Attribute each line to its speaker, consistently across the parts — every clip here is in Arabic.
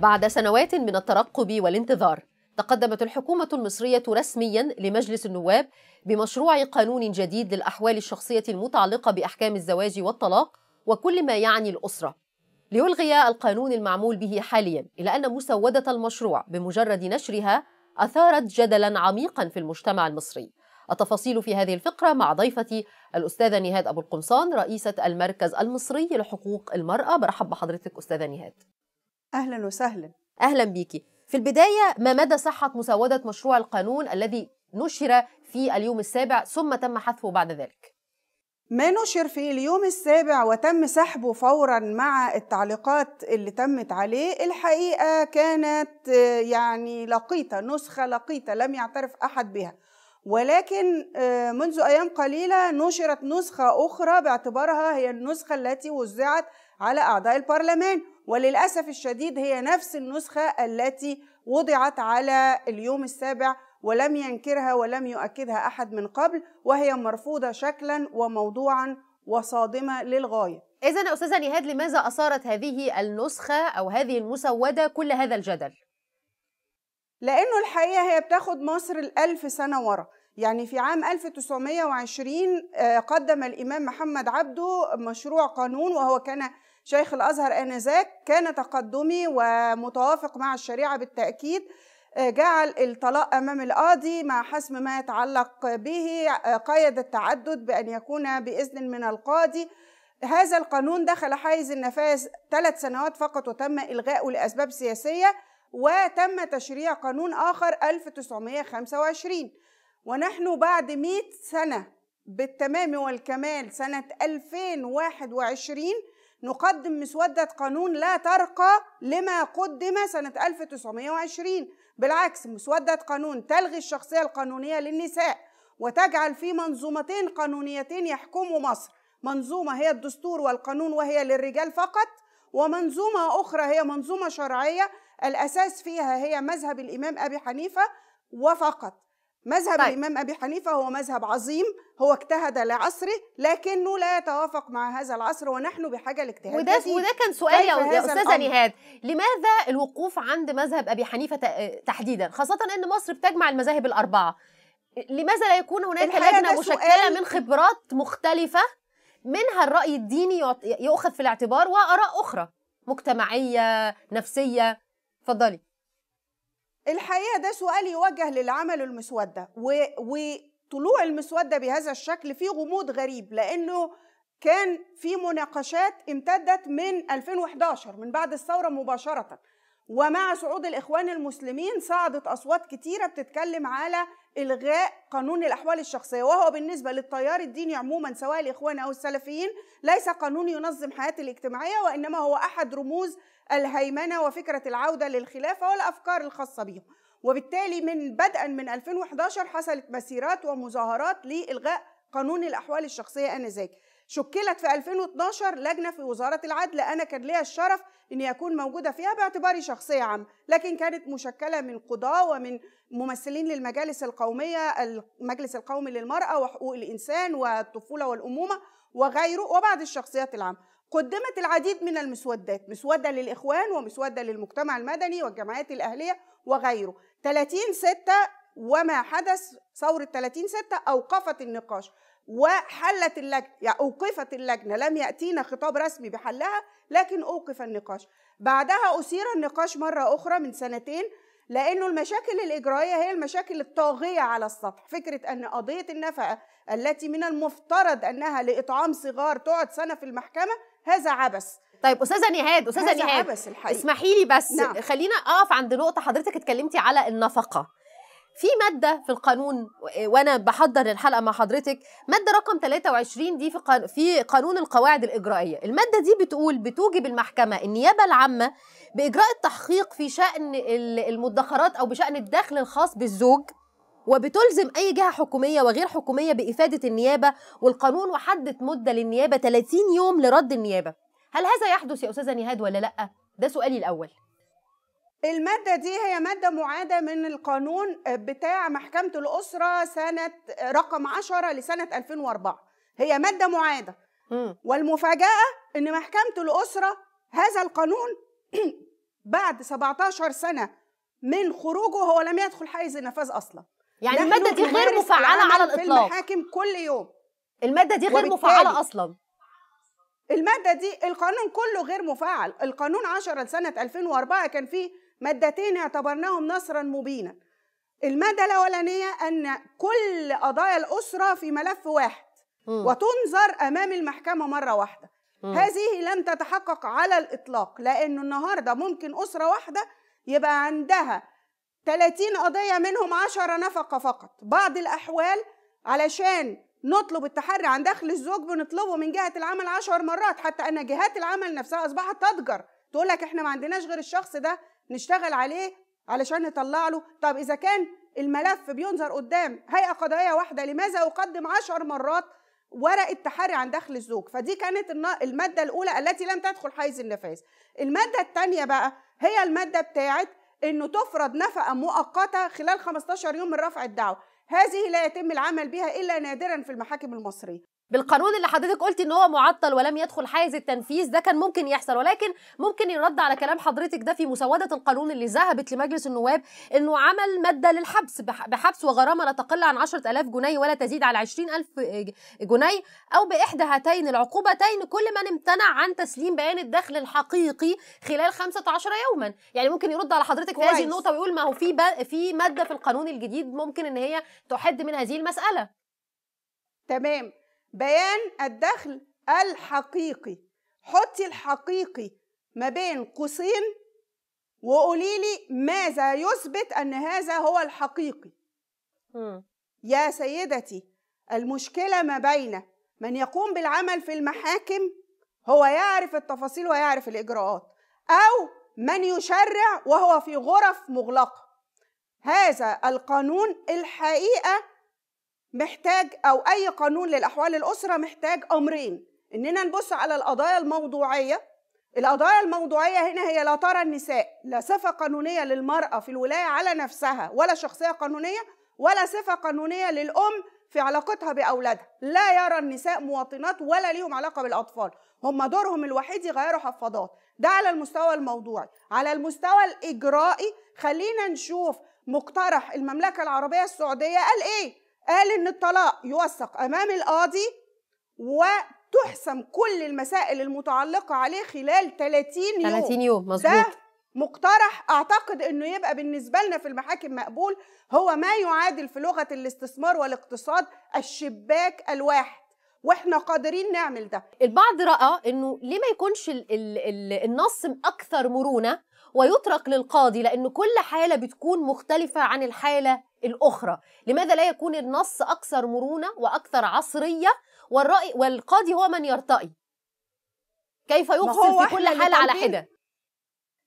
Speaker 1: بعد سنوات من الترقب والانتظار تقدمت الحكومة المصرية رسميا لمجلس النواب بمشروع قانون جديد للأحوال الشخصية المتعلقة بأحكام الزواج والطلاق وكل ما يعني الأسرة ليلغي القانون المعمول به حاليا إلا أن مسودة المشروع بمجرد نشرها أثارت جدلا عميقا في المجتمع المصري التفاصيل في هذه الفقرة مع ضيفتي الأستاذة نهاد أبو القمصان رئيسة المركز المصري لحقوق المرأة برحب بحضرتك أستاذة نهاد اهلا وسهلا اهلا بيكي في البدايه ما مدى صحه مسوده مشروع القانون الذي نشر في اليوم السابع ثم تم حذفه بعد ذلك ما نشر في اليوم
Speaker 2: السابع وتم سحبه فورا مع التعليقات اللي تمت عليه الحقيقه كانت يعني لقيطه نسخه لقيطه لم يعترف احد بها ولكن منذ ايام قليله نشرت نسخه اخرى باعتبارها هي النسخه التي وزعت على اعضاء البرلمان وللأسف الشديد هي نفس النسخة التي وضعت على اليوم السابع ولم ينكرها ولم يؤكدها أحد من قبل وهي مرفوضة شكلا وموضوعا وصادمة
Speaker 1: للغاية إذا أستاذة نهاد لماذا أثارت هذه النسخة أو هذه المسودة كل هذا الجدل؟ لأنه الحقيقة هي بتاخد مصر الألف سنة
Speaker 2: ورا يعني في عام 1920 آه، قدم الإمام محمد عبده مشروع قانون وهو كان شيخ الازهر انذاك كان تقدمي ومتوافق مع الشريعه بالتاكيد آه، جعل الطلاق امام القاضي مع حسم ما يتعلق به آه، قيد التعدد بان يكون باذن من القاضي هذا القانون دخل حيز النفاذ ثلاث سنوات فقط وتم الغائه لاسباب سياسيه وتم تشريع قانون اخر 1925 ونحن بعد 100 سنه بالتمام والكمال سنه 2021 نقدم مسودة قانون لا ترقى لما قدم سنة 1920 بالعكس مسودة قانون تلغي الشخصية القانونية للنساء وتجعل في منظومتين قانونيتين يحكموا مصر منظومة هي الدستور والقانون وهي للرجال فقط ومنظومة أخرى هي منظومة شرعية الأساس فيها هي مذهب الإمام أبي حنيفة وفقط مذهب طيب. الإمام أبي حنيفة هو مذهب عظيم هو اجتهد لعصره لكنه لا يتوافق مع هذا العصر ونحن بحاجة لاجتهاد وده وده كان سؤال يا أستاذة نهاد
Speaker 1: لماذا الوقوف عند مذهب أبي حنيفة آه، تحديدا خاصة أن مصر بتجمع المذاهب الأربعة لماذا لا يكون هناك لجنة مشكلة من خبرات مختلفة منها الرأي الديني يؤخذ في الاعتبار وآراء أخرى مجتمعية نفسية اتفضلي الحقيقه ده سؤال يوجه للي عملوا المسوده
Speaker 2: وطلوع المسوده بهذا الشكل فيه غموض غريب لانه كان في مناقشات امتدت من 2011 من بعد الثوره مباشره ومع صعود الاخوان المسلمين صعدت اصوات كتيره بتتكلم على الغاء قانون الاحوال الشخصيه وهو بالنسبه للتيار الديني عموما سواء الاخوان او السلفيين ليس قانون ينظم حياه الاجتماعيه وانما هو احد رموز الهيمنه وفكره العوده للخلافه والافكار الخاصه بهم وبالتالي من بدءا من 2011 حصلت مسيرات ومظاهرات لالغاء قانون الاحوال الشخصيه انذاك شكلت في 2012 لجنة في وزارة العدل أنا كان ليا الشرف إني أكون موجودة فيها باعتباري شخصية عامة، لكن كانت مشكلة من قضاة ومن ممثلين للمجالس القومية المجلس القومي للمرأة وحقوق الإنسان والطفولة والأمومة وغيره وبعض الشخصيات العامة قدمت العديد من المسودات مسودة للإخوان ومسودة للمجتمع المدني والجمعيات الأهلية وغيره 30 ستة وما حدث ثورة 30 ستة أوقفت النقاش وحلت اللجنة يعني أوقفت اللجنة لم يأتينا خطاب رسمي بحلها لكن أوقف النقاش بعدها أثير النقاش مرة أخرى من سنتين لانه المشاكل الاجرائيه هي المشاكل الطاغيه على السطح فكره ان قضيه النفقه التي من المفترض انها لاطعام صغار تقعد
Speaker 1: سنه في المحكمه هذا عبث طيب استاذه نهاد استاذه نهاد اسمحي لي بس نعم. خلينا اقف عند نقطه حضرتك اتكلمتي على النفقه في ماده في القانون آه، وانا بحضر الحلقه مع حضرتك ماده رقم 23 دي في في قانون القواعد الاجرائيه الماده دي بتقول بتوجب المحكمه النيابه العامه باجراء التحقيق في شان المدخرات او بشان الدخل الخاص بالزوج وبتلزم أي جهة حكومية وغير حكومية بإفادة النيابة والقانون وحدت مدة للنيابة 30 يوم لرد النيابة هل هذا يحدث يا أستاذة نهاد ولا لأ؟ ده سؤالي الأول
Speaker 2: المادة دي هي مادة معادة من القانون بتاع محكمة الأسرة سنة رقم 10 لسنة 2004 هي مادة معادة والمفاجأة إن محكمة الأسرة هذا القانون بعد 17 سنة من خروجه هو لم يدخل حيز النفاذ أصلا يعني المادة دي غير مفعلة على الإطلاق في المحاكم كل يوم المادة دي غير مفعلة أصلا المادة دي القانون كله غير مفعل القانون 10 لسنة 2004 كان فيه مادتين اعتبرناهم نصرا مبينا المادة الأولانية أن كل قضايا الأسرة في ملف واحد م. وتنظر أمام المحكمة مرة واحدة م. هذه لم تتحقق على الإطلاق لأنه النهاردة ممكن أسرة واحدة يبقى عندها 30 قضية منهم 10 نفقة فقط بعض الأحوال علشان نطلب التحري عن دخل الزوج بنطلبه من جهة العمل 10 مرات حتى أن جهات العمل نفسها أصبحت تضجر تقول لك احنا ما عندناش غير الشخص ده نشتغل عليه علشان نطلع له طب اذا كان الملف بينظر قدام هيئه قضائيه واحده لماذا اقدم عشر مرات ورق التحري عن دخل الزوج فدي كانت الماده الاولى التي لم تدخل حيز النفاذ الماده الثانيه بقى هي الماده بتاعه انه تفرض نفقه مؤقته خلال 15 يوم من رفع الدعوه هذه
Speaker 1: لا يتم العمل بها الا نادرا في المحاكم المصريه بالقانون اللي حضرتك قلتي ان هو معطل ولم يدخل حيز التنفيذ ده كان ممكن يحصل ولكن ممكن يرد على كلام حضرتك ده في مسوده القانون اللي ذهبت لمجلس النواب انه عمل ماده للحبس بحبس وغرامه لا تقل عن 10000 جنيه ولا تزيد على 20000 جنيه او باحدى هاتين العقوبتين كل من امتنع عن تسليم بيان الدخل الحقيقي خلال 15 يوما يعني ممكن يرد على حضرتك في هذه النقطه ويقول ما هو في في ماده في القانون الجديد ممكن ان هي تحد من هذه المساله تمام بيان الدخل
Speaker 2: الحقيقي حطي الحقيقي ما بين قوسين وقولي لي ماذا يثبت ان هذا هو الحقيقي يا سيدتي المشكله ما بين من يقوم بالعمل في المحاكم هو يعرف التفاصيل ويعرف الاجراءات او من يشرع وهو في غرف مغلقه هذا القانون الحقيقه محتاج او اي قانون للاحوال الاسره محتاج امرين اننا نبص على القضايا الموضوعيه القضايا الموضوعيه هنا هي لا ترى النساء لا صفه قانونيه للمراه في الولايه على نفسها ولا شخصيه قانونيه ولا صفه قانونيه للام في علاقتها باولادها لا يرى النساء مواطنات ولا ليهم علاقه بالاطفال هم دورهم الوحيد يغيروا حفاضات ده على المستوى الموضوعي على المستوى الاجرائي خلينا نشوف مقترح المملكه العربيه السعوديه قال ايه قال ان الطلاق يوثق امام القاضي وتحسم كل المسائل المتعلقه عليه خلال 30 يوم 30 يوم مظبوط ده مقترح اعتقد انه يبقى بالنسبه لنا في المحاكم مقبول هو ما يعادل في لغه الاستثمار
Speaker 1: والاقتصاد الشباك الواحد واحنا قادرين نعمل ده البعض راى انه ليه ما يكونش الـ الـ الـ النص اكثر مرونه ويترك للقاضي لان كل حاله بتكون مختلفه عن الحاله الأخرى لماذا لا يكون النص أكثر مرونة وأكثر عصرية والرأي والقاضي هو من يرتقي كيف يفصل في كل حال على حدة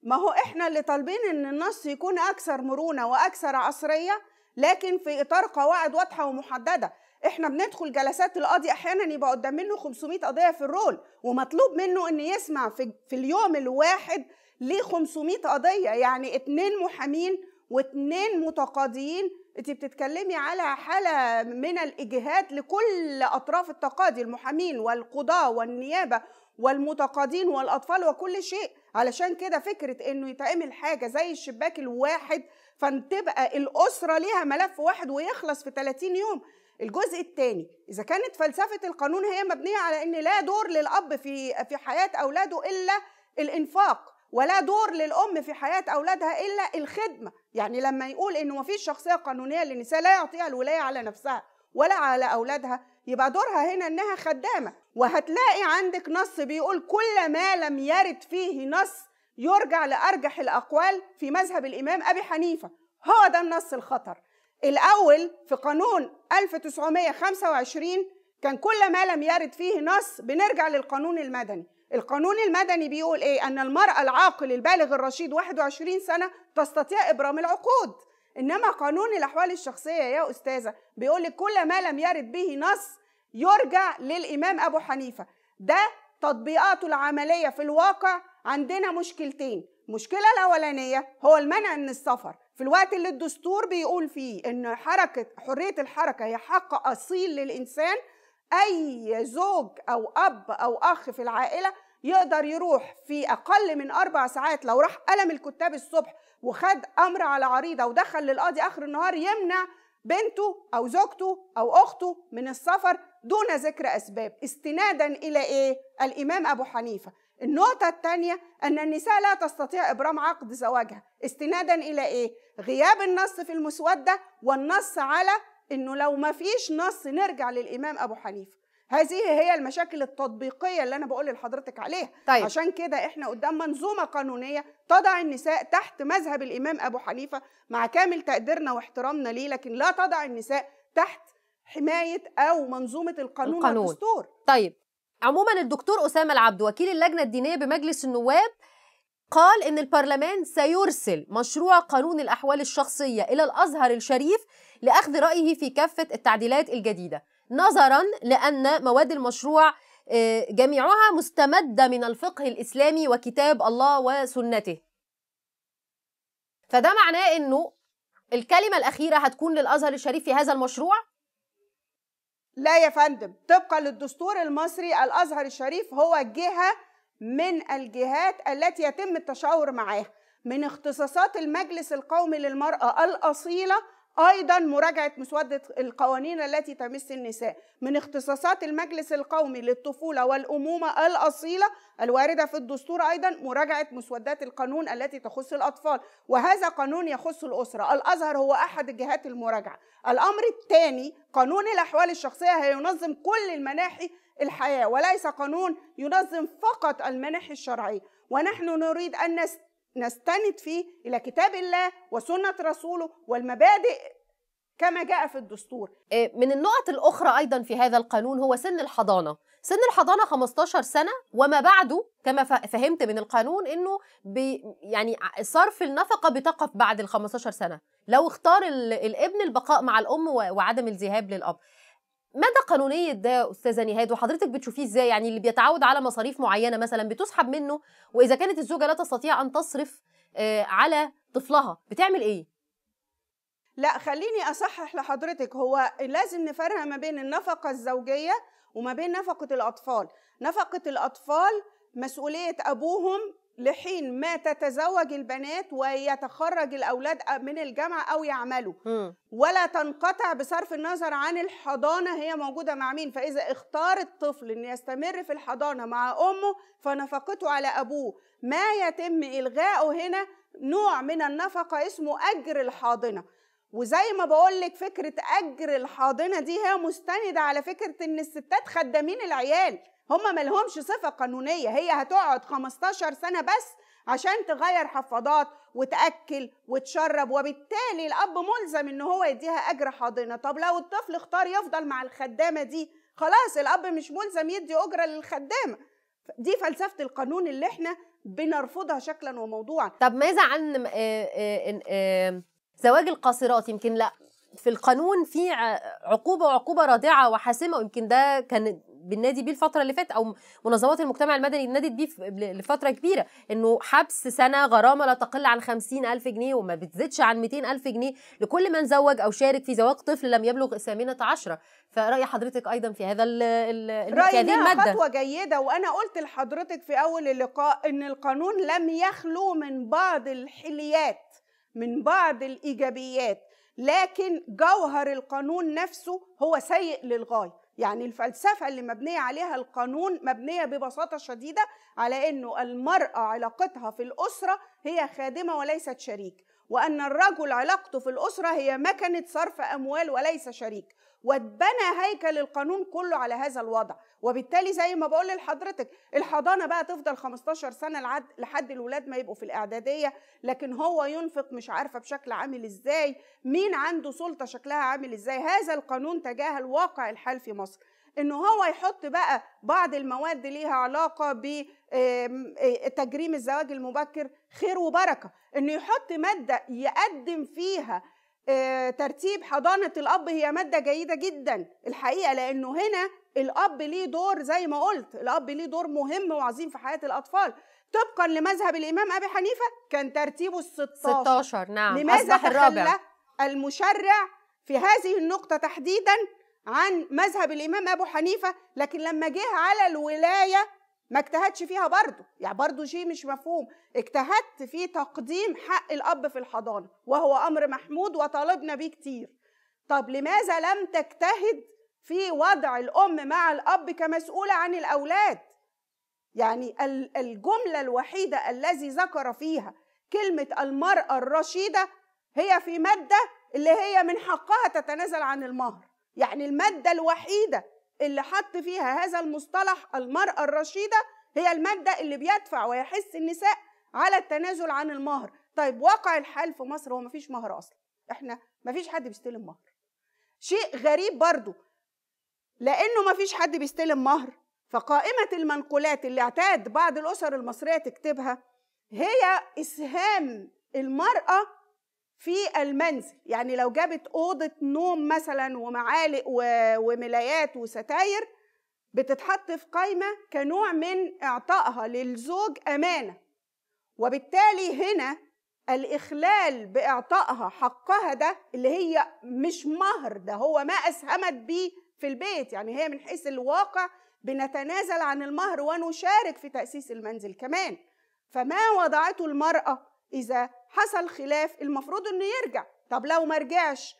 Speaker 1: ما هو احنا اللي طالبين
Speaker 2: ان النص يكون اكثر مرونه واكثر عصريه لكن في اطار قواعد واضحه ومحدده احنا بندخل جلسات القاضي احيانا يبقى قدام منه 500 قضيه في الرول ومطلوب منه ان يسمع في, في اليوم الواحد ل 500 قضيه يعني اتنين محامين واثنين متقاضيين انت بتتكلمي على حاله من الاجهاد لكل اطراف التقاضي المحامين والقضاه والنيابه والمتقاضين والاطفال وكل شيء علشان كده فكره انه يتعمل حاجه زي الشباك الواحد فتبقى الاسره ليها ملف واحد ويخلص في 30 يوم الجزء الثاني اذا كانت فلسفه القانون هي مبنيه على ان لا دور للاب في في حياه اولاده الا الانفاق ولا دور للام في حياه اولادها الا الخدمه يعني لما يقول انه مفيش شخصيه قانونيه للنساء لا يعطيها الولايه على نفسها ولا على اولادها يبقى دورها هنا انها خدامه وهتلاقي عندك نص بيقول كل ما لم يرد فيه نص يرجع لارجح الاقوال في مذهب الامام ابي حنيفه هو ده النص الخطر الاول في قانون 1925 كان كل ما لم يرد فيه نص بنرجع للقانون المدني القانون المدني بيقول ايه ان المراه العاقل البالغ الرشيد 21 سنه تستطيع ابرام العقود انما قانون الاحوال الشخصيه يا استاذه بيقول لك كل ما لم يرد به نص يرجع للامام ابو حنيفه ده تطبيقاته العمليه في الواقع عندنا مشكلتين المشكله الاولانيه هو المنع من السفر في الوقت اللي الدستور بيقول فيه ان حركه حريه الحركه هي حق اصيل للانسان اي زوج او اب او اخ في العائله يقدر يروح في أقل من أربع ساعات لو راح قلم الكتاب الصبح وخد أمر على عريضة ودخل للقاضي آخر النهار يمنع بنته أو زوجته أو أخته من السفر دون ذكر أسباب استنادا إلى إيه؟ الإمام أبو حنيفة النقطة الثانية أن النساء لا تستطيع إبرام عقد زواجها استنادا إلى إيه؟ غياب النص في المسودة والنص على إنه لو ما فيش نص نرجع للإمام أبو حنيفة هذه هي المشاكل التطبيقيه اللي انا بقول لحضرتك عليها طيب. عشان كده احنا قدام منظومه قانونيه تضع النساء تحت مذهب الامام ابو حنيفه مع كامل تقديرنا واحترامنا ليه لكن لا تضع النساء تحت
Speaker 1: حمايه او منظومه القانون, القانون. والدستور طيب عموما الدكتور اسامه العبد وكيل اللجنه الدينيه بمجلس النواب قال ان البرلمان سيرسل مشروع قانون الاحوال الشخصيه الى الازهر الشريف لاخذ رايه في كافه التعديلات الجديده نظرا لأن مواد المشروع آه، جميعها مستمدة من الفقه الإسلامي وكتاب الله وسنته فده معناه أنه الكلمة الأخيرة هتكون للأزهر الشريف في هذا المشروع؟ لا يا فندم طبقا للدستور المصري الأزهر الشريف هو
Speaker 2: جهة من الجهات التي يتم التشاور معاها من اختصاصات المجلس القومي للمرأة الأصيلة ايضا مراجعه مسوده القوانين التي تمس النساء من اختصاصات المجلس القومي للطفوله والامومه الاصيله الوارده في الدستور ايضا مراجعه مسودات القانون التي تخص الاطفال وهذا قانون يخص الاسره الازهر هو احد جهات المراجعه الامر الثاني قانون الاحوال الشخصيه هينظم كل المناحي الحياه وليس قانون ينظم فقط المناحي الشرعيه ونحن نريد ان نست نستند فيه الى
Speaker 1: كتاب الله وسنه رسوله والمبادئ كما جاء في الدستور إيه، من النقط الاخرى ايضا في هذا القانون هو سن الحضانه سن الحضانه 15 سنه وما بعده كما فهمت من القانون انه بي يعني صرف النفقه بتقف بعد ال 15 سنه لو اختار الابن البقاء مع الام وعدم الذهاب للاب مدى قانونيه ده استاذه نهاد وحضرتك بتشوفيه ازاي يعني اللي بيتعود على مصاريف معينه مثلا بتسحب منه واذا كانت الزوجه لا تستطيع ان تصرف آه، على طفلها بتعمل ايه لا خليني اصحح لحضرتك
Speaker 2: هو لازم نفرق ما بين النفقه الزوجيه وما بين نفقه الاطفال نفقه الاطفال مسؤوليه ابوهم لحين ما تتزوج البنات ويتخرج الاولاد من الجامعه او يعملوا ولا تنقطع بصرف النظر عن الحضانه هي موجوده مع مين فاذا اختار الطفل ان يستمر في الحضانه مع امه فنفقته على ابوه ما يتم الغائه هنا نوع من النفقه اسمه اجر الحاضنه وزي ما بقول لك فكره اجر الحاضنه دي هي مستنده على فكره ان الستات خدامين العيال هم ملهمش صفة قانونية هي هتقعد 15 سنة بس عشان تغير حفاضات وتأكل وتشرب وبالتالي الأب ملزم إن هو يديها أجر حاضنة طب لو الطفل اختار يفضل مع الخدامة دي خلاص الأب مش ملزم يدي أجرة للخدامة
Speaker 1: دي فلسفة القانون اللي احنا بنرفضها شكلا وموضوعا طب ماذا عن آه، آه، آه، زواج القاصرات يمكن لا في القانون في عقوبه وعقوبه رادعه وحاسمه ويمكن ده كان بالنادي بيه الفتره اللي فاتت او منظمات المجتمع المدني نادت بيه لفتره كبيره انه حبس سنه غرامه لا تقل عن 50000 جنيه وما بتزيدش عن 200000 جنيه لكل من زوج او شارك في زواج طفل لم يبلغ الثامنه عشرة فرأي حضرتك أيضا في هذا في هذه المادة خطوة جيدة وأنا قلت
Speaker 2: لحضرتك في أول اللقاء إن القانون لم يخلو من بعض الحليات من بعض الإيجابيات لكن جوهر القانون نفسه هو سيء للغاية يعني الفلسفة اللي مبنية عليها القانون مبنية ببساطة شديدة على أنه المرأة علاقتها في الأسرة هي خادمة وليست شريك وأن الرجل علاقته في الأسرة هي مكنة صرف أموال وليس شريك واتبنى هيكل القانون كله على هذا الوضع وبالتالي زي ما بقول لحضرتك الحضانه بقى تفضل 15 سنه لحد, لحد الولاد ما يبقوا في الاعداديه لكن هو ينفق مش عارفه بشكل عامل ازاي مين عنده سلطه شكلها عامل ازاي هذا القانون تجاهل واقع الحال في مصر ان هو يحط بقى بعض المواد ليها علاقه بتجريم الزواج المبكر خير وبركه انه يحط ماده يقدم فيها آه، ترتيب حضانه الاب هي ماده جيده جدا الحقيقه لانه هنا الاب ليه دور زي ما قلت الاب ليه دور مهم وعظيم في حياه الاطفال طبقا لمذهب الامام ابي حنيفه كان ترتيبه ال 16 16 نعم لماذا تخلى المشرع في هذه النقطه تحديدا عن مذهب الامام ابو حنيفه لكن لما جه على الولايه ما اجتهدش فيها برضه يعني برضه شيء مش مفهوم اجتهدت في تقديم حق الاب في الحضانه وهو امر محمود وطالبنا بيه كتير طب لماذا لم تجتهد في وضع الام مع الاب كمسؤوله عن الاولاد يعني الجمله الوحيده الذي ذكر فيها كلمه المراه الرشيده هي في ماده اللي هي من حقها تتنازل عن المهر يعني الماده الوحيده اللي حط فيها هذا المصطلح المرأة الرشيدة هي المادة اللي بيدفع ويحس النساء على التنازل عن المهر طيب واقع الحال في مصر هو مفيش مهر أصلا احنا مفيش حد بيستلم مهر شيء غريب برضو لأنه مفيش حد بيستلم مهر فقائمة المنقولات اللي اعتاد بعض الأسر المصرية تكتبها هي إسهام المرأة في المنزل يعني لو جابت اوضه نوم مثلا ومعالق وملايات وستاير بتتحط في قايمه كنوع من اعطائها للزوج امانه وبالتالي هنا الاخلال باعطائها حقها ده اللي هي مش مهر ده هو ما اسهمت بيه في البيت يعني هي من حيث الواقع بنتنازل عن المهر ونشارك في تاسيس المنزل كمان فما وضعته المراه اذا حصل خلاف المفروض انه يرجع طب لو ما رجعش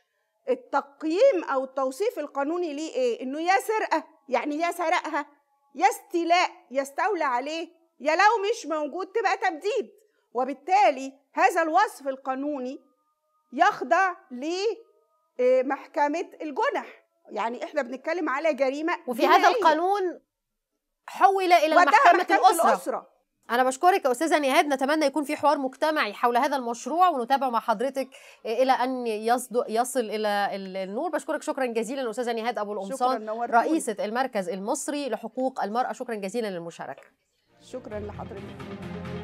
Speaker 2: التقييم او التوصيف القانوني ليه ايه انه يا سرقه يعني يا سرقها يا استيلاء يستولى عليه يا لو مش موجود تبقى تبديد وبالتالي هذا الوصف القانوني يخضع لمحكمه الجنح
Speaker 1: يعني احنا بنتكلم على جريمه وفي جنائية. هذا القانون حول الى محكمه, محكمة الأسرة. الاسره أنا بشكرك يا أستاذة نهاد نتمنى يكون في حوار مجتمعي حول هذا المشروع ونتابع مع حضرتك إلى أن يصدق يصل إلى النور بشكرك شكرا جزيلا أستاذة نهاد أبو الامصان رئيسة المركز المصري لحقوق المرأة شكرا جزيلا للمشاركة
Speaker 2: شكرا لحضرتك